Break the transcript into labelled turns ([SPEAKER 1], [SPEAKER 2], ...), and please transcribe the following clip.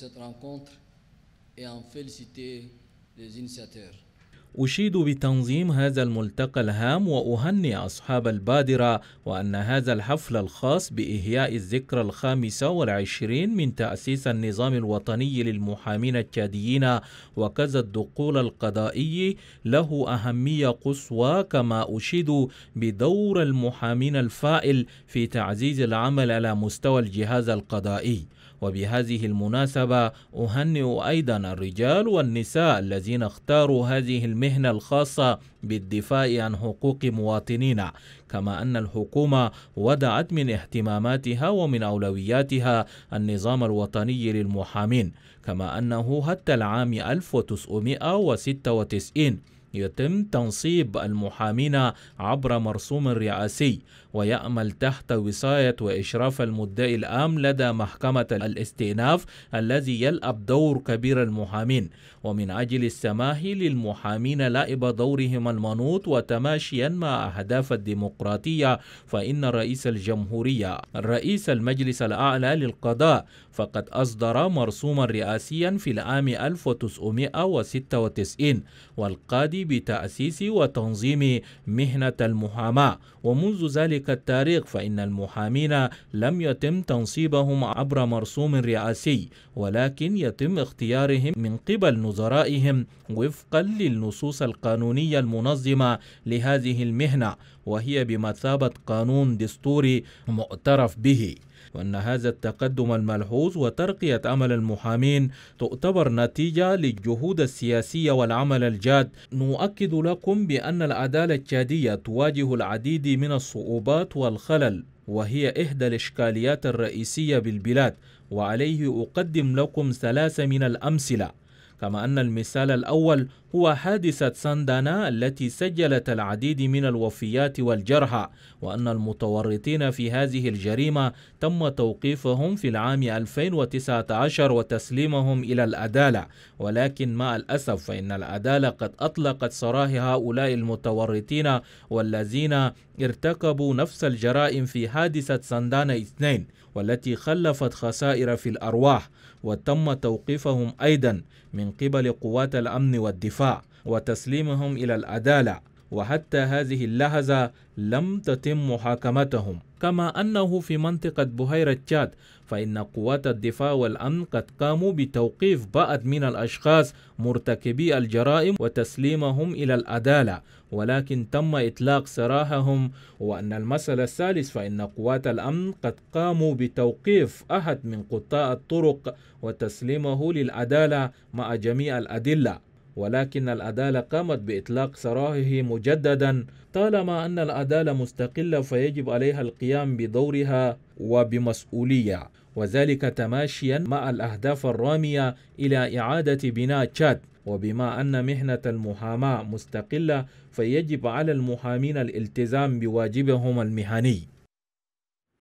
[SPEAKER 1] cette rencontre et en féliciter les initiateurs. أشيد بتنظيم هذا الملتقى الهام وأهنئ أصحاب البادرة وأن هذا الحفل الخاص بإهياء الذكرى الخامسة والعشرين من تأسيس النظام الوطني للمحامين التشاديين وكذا الدخول القضائي له أهمية قصوى كما أشيد بدور المحامين الفائل في تعزيز العمل على مستوى الجهاز القضائي وبهذه المناسبة أهنئ أيضا الرجال والنساء الذين اختاروا هذه المهنة الخاصة بالدفاع عن حقوق مواطنينا كما أن الحكومة وضعت من اهتماماتها ومن أولوياتها النظام الوطني للمحامين كما أنه حتى العام 1996 يتم تنصيب المحامين عبر مرسوم رئاسي ويأمل تحت وصاية وإشراف المدعي الأم لدى محكمة الاستئناف الذي يلعب دور كبير المحامين ومن أجل السماح للمحامين لعب دورهم المنوط وتماشيا مع أهداف الديمقراطية فإن رئيس الجمهورية رئيس المجلس الأعلى للقضاء فقد أصدر مرسوما رئاسيا في العام 1996 والقاضي بتأسيس وتنظيم مهنة المحاماة ومنذ ذلك التاريخ فإن المحامين لم يتم تنصيبهم عبر مرسوم رئاسي ولكن يتم اختيارهم من قبل نظرائهم وفقا للنصوص القانونية المنظمة لهذه المهنة وهي بمثابة قانون دستوري معترف به وأن هذا التقدم الملحوظ وترقية أمل المحامين تعتبر نتيجة للجهود السياسية والعمل الجاد نؤكد لكم بأن العدالة التشادية تواجه العديد من الصعوبات والخلل وهي إحدى الإشكاليات الرئيسية بالبلاد وعليه أقدم لكم ثلاثة من الأمثلة كما أن المثال الأول هو حادثة ساندانا التي سجلت العديد من الوفيات والجرحى وأن المتورطين في هذه الجريمة تم توقيفهم في العام 2019 وتسليمهم إلى الأدالة ولكن مع الأسف فإن الأدالة قد أطلقت سراح هؤلاء المتورطين والذين ارتكبوا نفس الجرائم في حادثة ساندانا 2 والتي خلفت خسائر في الأرواح وتم توقيفهم أيضا من من قبل قوات الامن والدفاع وتسليمهم الى العداله وحتى هذه اللحظة لم تتم محاكمتهم كما أنه في منطقة بحيرة تشاد فإن قوات الدفاع والأمن قد قاموا بتوقيف بعض من الأشخاص مرتكبي الجرائم وتسليمهم إلى العدالة ولكن تم إطلاق سراحهم وأن المسألة الثالث فإن قوات الأمن قد قاموا بتوقيف أحد من قطاع الطرق وتسليمه للعدالة مع جميع الأدلة ولكن العدالة قامت بإطلاق سراحه مجددا طالما أن العدالة مستقلة فيجب عليها القيام بدورها وبمسؤولية وذلك تماشيا مع الأهداف الرامية إلى إعادة بناء تشاد وبما أن مهنة المحاماة مستقلة فيجب على المحامين الالتزام بواجبهم المهني